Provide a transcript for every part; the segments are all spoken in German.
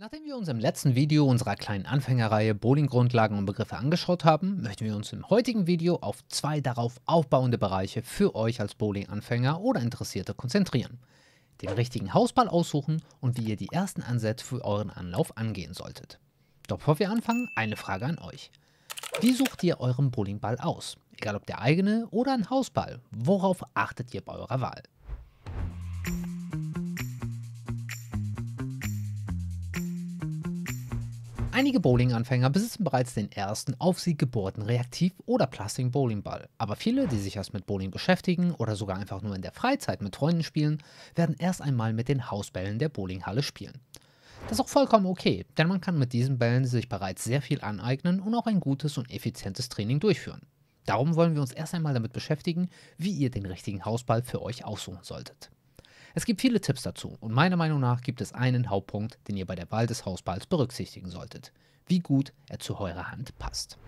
Nachdem wir uns im letzten Video unserer kleinen Anfängerreihe Bowling-Grundlagen und Begriffe angeschaut haben, möchten wir uns im heutigen Video auf zwei darauf aufbauende Bereiche für euch als Bowling-Anfänger oder Interessierte konzentrieren. Den richtigen Hausball aussuchen und wie ihr die ersten Ansätze für euren Anlauf angehen solltet. Doch bevor wir anfangen, eine Frage an euch. Wie sucht ihr euren Bowlingball aus? Egal ob der eigene oder ein Hausball, worauf achtet ihr bei eurer Wahl? Einige Bowling-Anfänger besitzen bereits den ersten auf sie gebohrten Reaktiv- oder Plastik-Bowling-Ball. Aber viele, die sich erst mit Bowling beschäftigen oder sogar einfach nur in der Freizeit mit Freunden spielen, werden erst einmal mit den Hausbällen der Bowlinghalle spielen. Das ist auch vollkommen okay, denn man kann mit diesen Bällen sich bereits sehr viel aneignen und auch ein gutes und effizientes Training durchführen. Darum wollen wir uns erst einmal damit beschäftigen, wie ihr den richtigen Hausball für euch aussuchen solltet. Es gibt viele Tipps dazu und meiner Meinung nach gibt es einen Hauptpunkt, den ihr bei der Wahl des Hausballs berücksichtigen solltet, wie gut er zu eurer Hand passt.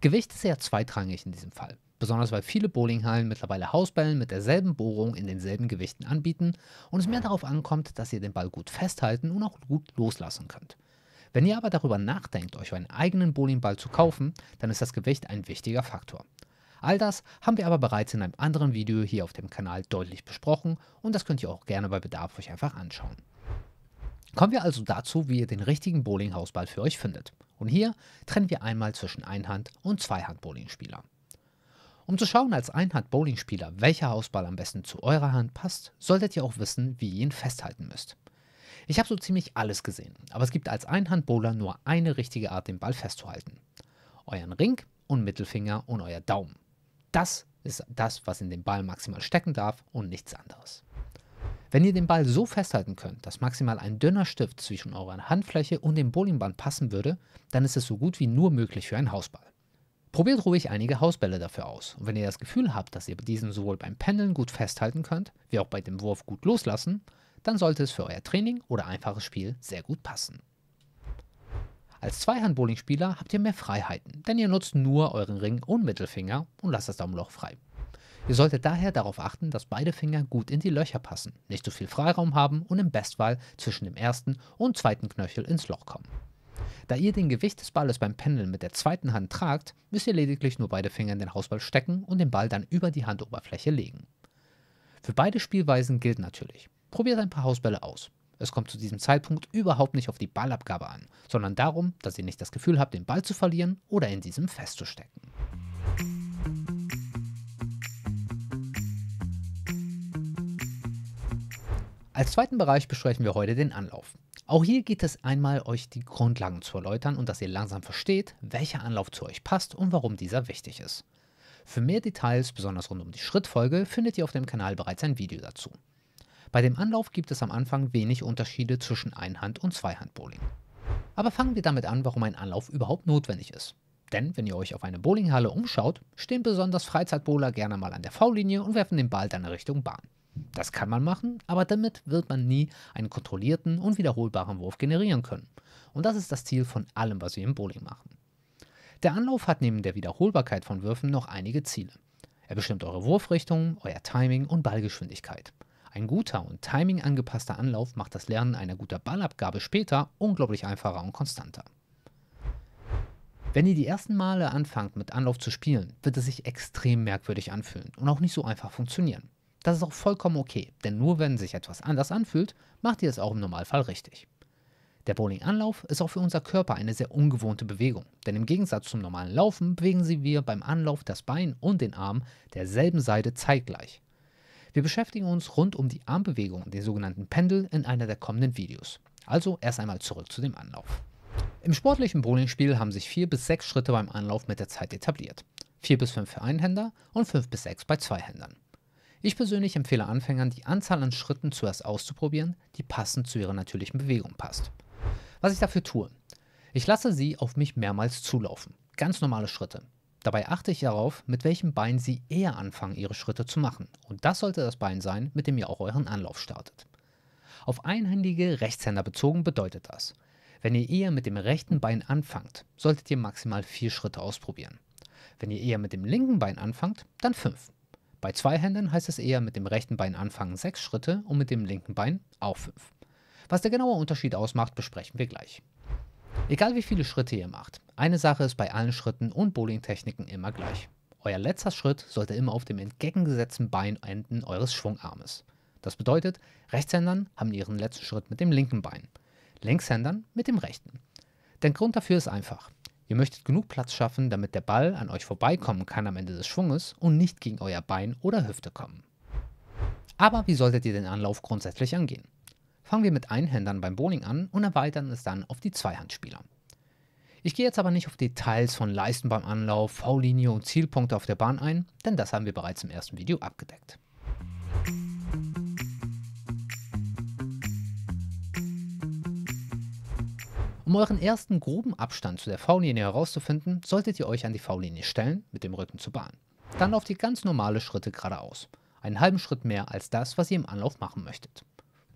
Gewicht ist eher zweitrangig in diesem Fall, besonders weil viele Bowlinghallen mittlerweile Hausbällen mit derselben Bohrung in denselben Gewichten anbieten und es mehr darauf ankommt, dass ihr den Ball gut festhalten und auch gut loslassen könnt. Wenn ihr aber darüber nachdenkt, euch einen eigenen Bowlingball zu kaufen, dann ist das Gewicht ein wichtiger Faktor. All das haben wir aber bereits in einem anderen Video hier auf dem Kanal deutlich besprochen und das könnt ihr auch gerne bei Bedarf euch einfach anschauen. Kommen wir also dazu, wie ihr den richtigen Bowling-Hausball für euch findet. Und hier trennen wir einmal zwischen Einhand- und Zweihand-Bowling-Spieler. Um zu schauen als Einhand-Bowling-Spieler, welcher Hausball am besten zu eurer Hand passt, solltet ihr auch wissen, wie ihr ihn festhalten müsst. Ich habe so ziemlich alles gesehen, aber es gibt als Einhand-Bowler nur eine richtige Art, den Ball festzuhalten. Euren Ring und Mittelfinger und euer Daumen. Das ist das, was in den Ball maximal stecken darf und nichts anderes. Wenn ihr den Ball so festhalten könnt, dass maximal ein dünner Stift zwischen eurer Handfläche und dem Bowlingband passen würde, dann ist es so gut wie nur möglich für einen Hausball. Probiert ruhig einige Hausbälle dafür aus und wenn ihr das Gefühl habt, dass ihr diesen sowohl beim Pendeln gut festhalten könnt, wie auch bei dem Wurf gut loslassen, dann sollte es für euer Training oder einfaches Spiel sehr gut passen. Als Zweihand-Bowling-Spieler habt ihr mehr Freiheiten, denn ihr nutzt nur euren Ring und Mittelfinger und lasst das Daumenloch frei. Ihr solltet daher darauf achten, dass beide Finger gut in die Löcher passen, nicht zu viel Freiraum haben und im Bestfall zwischen dem ersten und zweiten Knöchel ins Loch kommen. Da ihr den Gewicht des Balles beim Pendeln mit der zweiten Hand tragt, müsst ihr lediglich nur beide Finger in den Hausball stecken und den Ball dann über die Handoberfläche legen. Für beide Spielweisen gilt natürlich, probiert ein paar Hausbälle aus. Es kommt zu diesem Zeitpunkt überhaupt nicht auf die Ballabgabe an, sondern darum, dass ihr nicht das Gefühl habt, den Ball zu verlieren oder in diesem festzustecken. Als zweiten Bereich besprechen wir heute den Anlauf. Auch hier geht es einmal, euch die Grundlagen zu erläutern und dass ihr langsam versteht, welcher Anlauf zu euch passt und warum dieser wichtig ist. Für mehr Details, besonders rund um die Schrittfolge, findet ihr auf dem Kanal bereits ein Video dazu. Bei dem Anlauf gibt es am Anfang wenig Unterschiede zwischen Einhand- und Zweihandbowling. Aber fangen wir damit an, warum ein Anlauf überhaupt notwendig ist. Denn wenn ihr euch auf eine Bowlinghalle umschaut, stehen besonders Freizeitbowler gerne mal an der V-Linie und werfen den Ball dann in Richtung Bahn. Das kann man machen, aber damit wird man nie einen kontrollierten und wiederholbaren Wurf generieren können. Und das ist das Ziel von allem, was wir im Bowling machen. Der Anlauf hat neben der Wiederholbarkeit von Würfen noch einige Ziele. Er bestimmt eure Wurfrichtung, euer Timing und Ballgeschwindigkeit. Ein guter und timing angepasster Anlauf macht das Lernen einer guten Ballabgabe später unglaublich einfacher und konstanter. Wenn ihr die ersten Male anfangt, mit Anlauf zu spielen, wird es sich extrem merkwürdig anfühlen und auch nicht so einfach funktionieren. Das ist auch vollkommen okay, denn nur wenn sich etwas anders anfühlt, macht ihr es auch im Normalfall richtig. Der Bowling-Anlauf ist auch für unser Körper eine sehr ungewohnte Bewegung, denn im Gegensatz zum normalen Laufen bewegen sie wir beim Anlauf das Bein und den Arm derselben Seite zeitgleich. Wir beschäftigen uns rund um die Armbewegung, den sogenannten Pendel, in einer der kommenden Videos. Also erst einmal zurück zu dem Anlauf. Im sportlichen Bowlingspiel haben sich 4 bis sechs Schritte beim Anlauf mit der Zeit etabliert. 4 bis fünf für Einhänder und 5 bis sechs bei Zweihändern. Ich persönlich empfehle Anfängern, die Anzahl an Schritten zuerst auszuprobieren, die passend zu ihrer natürlichen Bewegung passt. Was ich dafür tue? Ich lasse sie auf mich mehrmals zulaufen. Ganz normale Schritte. Dabei achte ich darauf, mit welchem Bein Sie eher anfangen, Ihre Schritte zu machen. Und das sollte das Bein sein, mit dem ihr auch euren Anlauf startet. Auf einhändige Rechtshänder bezogen bedeutet das, wenn ihr eher mit dem rechten Bein anfangt, solltet ihr maximal vier Schritte ausprobieren. Wenn ihr eher mit dem linken Bein anfangt, dann fünf. Bei zwei Händen heißt es eher mit dem rechten Bein anfangen sechs Schritte und mit dem linken Bein auch fünf. Was der genaue Unterschied ausmacht, besprechen wir gleich. Egal wie viele Schritte ihr macht, eine Sache ist bei allen Schritten und Bowlingtechniken immer gleich. Euer letzter Schritt sollte immer auf dem entgegengesetzten Bein enden eures Schwungarmes. Das bedeutet, Rechtshändern haben ihren letzten Schritt mit dem linken Bein, Linkshändern mit dem rechten. Der Grund dafür ist einfach. Ihr möchtet genug Platz schaffen, damit der Ball an euch vorbeikommen kann am Ende des Schwunges und nicht gegen euer Bein oder Hüfte kommen. Aber wie solltet ihr den Anlauf grundsätzlich angehen? Fangen wir mit Einhändern beim Bowling an und erweitern es dann auf die Zweihandspieler. Ich gehe jetzt aber nicht auf Details von Leisten beim Anlauf, V-Linie und Zielpunkte auf der Bahn ein, denn das haben wir bereits im ersten Video abgedeckt. Um euren ersten groben Abstand zu der V-Linie herauszufinden, solltet ihr euch an die V-Linie stellen, mit dem Rücken zur Bahn. Dann lauft ihr ganz normale Schritte geradeaus, einen halben Schritt mehr als das, was ihr im Anlauf machen möchtet.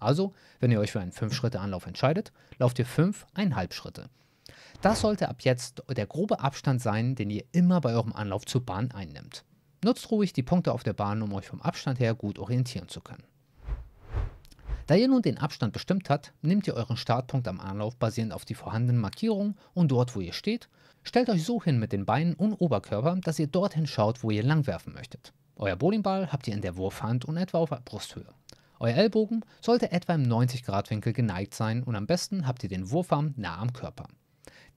Also, wenn ihr euch für einen 5-Schritte-Anlauf entscheidet, lauft ihr 5,5 Schritte. Das sollte ab jetzt der grobe Abstand sein, den ihr immer bei eurem Anlauf zur Bahn einnimmt. Nutzt ruhig die Punkte auf der Bahn, um euch vom Abstand her gut orientieren zu können. Da ihr nun den Abstand bestimmt habt, nehmt ihr euren Startpunkt am Anlauf basierend auf die vorhandenen Markierungen und dort, wo ihr steht, stellt euch so hin mit den Beinen und Oberkörper, dass ihr dorthin schaut, wo ihr langwerfen möchtet. Euer Bowlingball habt ihr in der Wurfhand und etwa auf Brusthöhe. Euer Ellbogen sollte etwa im 90-Grad-Winkel geneigt sein und am besten habt ihr den Wurfarm nah am Körper.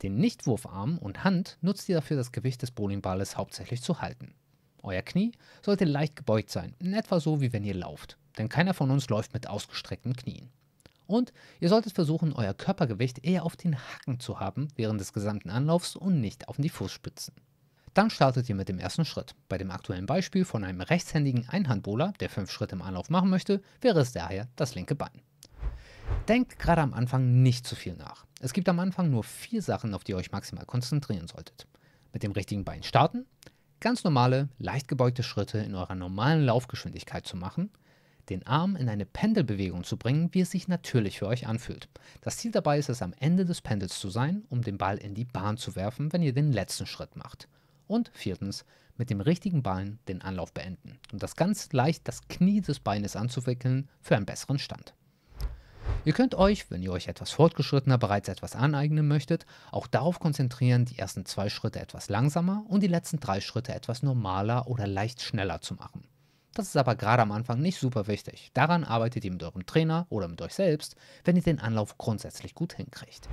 Den Nicht-Wurfarm und Hand nutzt ihr dafür, das Gewicht des Bowlingballes hauptsächlich zu halten. Euer Knie sollte leicht gebeugt sein, in etwa so wie wenn ihr lauft, denn keiner von uns läuft mit ausgestreckten Knien. Und ihr solltet versuchen, euer Körpergewicht eher auf den Hacken zu haben während des gesamten Anlaufs und nicht auf die Fußspitzen. Dann startet ihr mit dem ersten Schritt. Bei dem aktuellen Beispiel von einem rechtshändigen Einhandbowler, der fünf Schritte im Anlauf machen möchte, wäre es daher das linke Bein. Denkt gerade am Anfang nicht zu viel nach. Es gibt am Anfang nur vier Sachen, auf die ihr euch maximal konzentrieren solltet. Mit dem richtigen Bein starten, ganz normale, leicht gebeugte Schritte in eurer normalen Laufgeschwindigkeit zu machen, den Arm in eine Pendelbewegung zu bringen, wie es sich natürlich für euch anfühlt. Das Ziel dabei ist es, am Ende des Pendels zu sein, um den Ball in die Bahn zu werfen, wenn ihr den letzten Schritt macht. Und viertens, mit dem richtigen Bein den Anlauf beenden und um das ganz leicht das Knie des Beines anzuwickeln für einen besseren Stand. Ihr könnt euch, wenn ihr euch etwas fortgeschrittener bereits etwas aneignen möchtet, auch darauf konzentrieren, die ersten zwei Schritte etwas langsamer und die letzten drei Schritte etwas normaler oder leicht schneller zu machen. Das ist aber gerade am Anfang nicht super wichtig. Daran arbeitet ihr mit eurem Trainer oder mit euch selbst, wenn ihr den Anlauf grundsätzlich gut hinkriegt.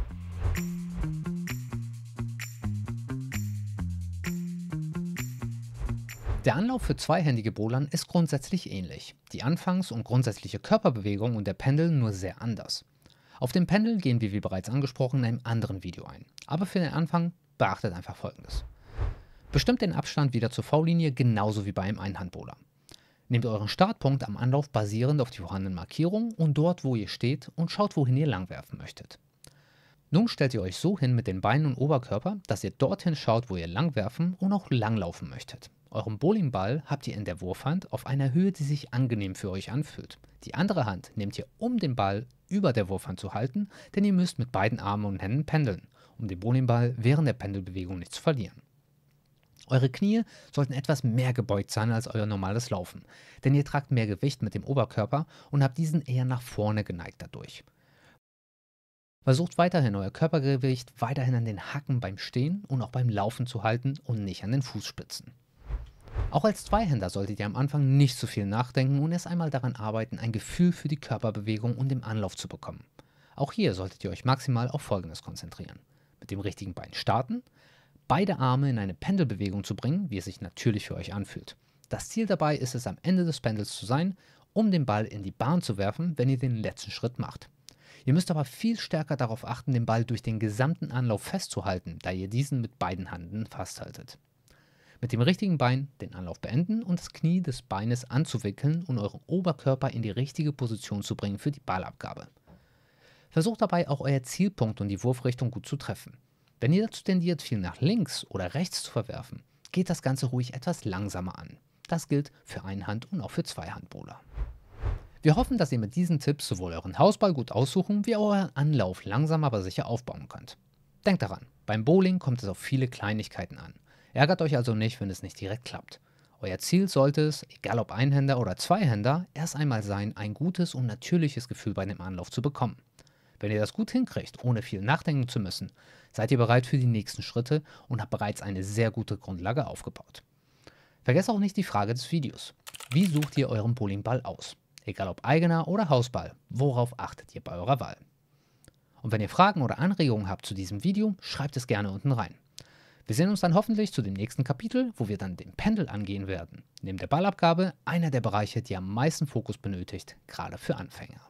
Der Anlauf für zweihändige Bohlern ist grundsätzlich ähnlich. Die Anfangs- und grundsätzliche Körperbewegung und der Pendel nur sehr anders. Auf den Pendel gehen wir wie bereits angesprochen in einem anderen Video ein. Aber für den Anfang beachtet einfach folgendes. Bestimmt den Abstand wieder zur V-Linie genauso wie beim einem Einhandbowler. Nehmt euren Startpunkt am Anlauf basierend auf die vorhandenen Markierungen und dort, wo ihr steht und schaut, wohin ihr langwerfen möchtet. Nun stellt ihr euch so hin mit den Beinen und Oberkörper, dass ihr dorthin schaut, wo ihr langwerfen und auch langlaufen möchtet. Euren Bowlingball habt ihr in der Wurfhand auf einer Höhe, die sich angenehm für euch anfühlt. Die andere Hand nehmt ihr, um den Ball über der Wurfhand zu halten, denn ihr müsst mit beiden Armen und Händen pendeln, um den Bowlingball während der Pendelbewegung nicht zu verlieren. Eure Knie sollten etwas mehr gebeugt sein als euer normales Laufen, denn ihr tragt mehr Gewicht mit dem Oberkörper und habt diesen eher nach vorne geneigt dadurch. Versucht weiterhin euer Körpergewicht weiterhin an den Hacken beim Stehen und auch beim Laufen zu halten und nicht an den Fußspitzen. Auch als Zweihänder solltet ihr am Anfang nicht zu so viel nachdenken und erst einmal daran arbeiten, ein Gefühl für die Körperbewegung und den Anlauf zu bekommen. Auch hier solltet ihr euch maximal auf Folgendes konzentrieren. Mit dem richtigen Bein starten, beide Arme in eine Pendelbewegung zu bringen, wie es sich natürlich für euch anfühlt. Das Ziel dabei ist es, am Ende des Pendels zu sein, um den Ball in die Bahn zu werfen, wenn ihr den letzten Schritt macht. Ihr müsst aber viel stärker darauf achten, den Ball durch den gesamten Anlauf festzuhalten, da ihr diesen mit beiden Handen festhaltet. Mit dem richtigen Bein den Anlauf beenden und das Knie des Beines anzuwickeln und euren Oberkörper in die richtige Position zu bringen für die Ballabgabe. Versucht dabei auch euer Zielpunkt und die Wurfrichtung gut zu treffen. Wenn ihr dazu tendiert, viel nach links oder rechts zu verwerfen, geht das Ganze ruhig etwas langsamer an. Das gilt für Einhand- und auch für Zweihandbowler. Wir hoffen, dass ihr mit diesen Tipps sowohl euren Hausball gut aussuchen, wie auch euren Anlauf langsam aber sicher aufbauen könnt. Denkt daran, beim Bowling kommt es auf viele Kleinigkeiten an. Ärgert euch also nicht, wenn es nicht direkt klappt. Euer Ziel sollte es, egal ob Einhänder oder Zweihänder, erst einmal sein, ein gutes und natürliches Gefühl bei dem Anlauf zu bekommen. Wenn ihr das gut hinkriegt, ohne viel nachdenken zu müssen, seid ihr bereit für die nächsten Schritte und habt bereits eine sehr gute Grundlage aufgebaut. Vergesst auch nicht die Frage des Videos. Wie sucht ihr euren Bowlingball aus? Egal ob eigener oder Hausball, worauf achtet ihr bei eurer Wahl? Und wenn ihr Fragen oder Anregungen habt zu diesem Video, schreibt es gerne unten rein. Wir sehen uns dann hoffentlich zu dem nächsten Kapitel, wo wir dann den Pendel angehen werden. Neben der Ballabgabe einer der Bereiche, die am meisten Fokus benötigt, gerade für Anfänger.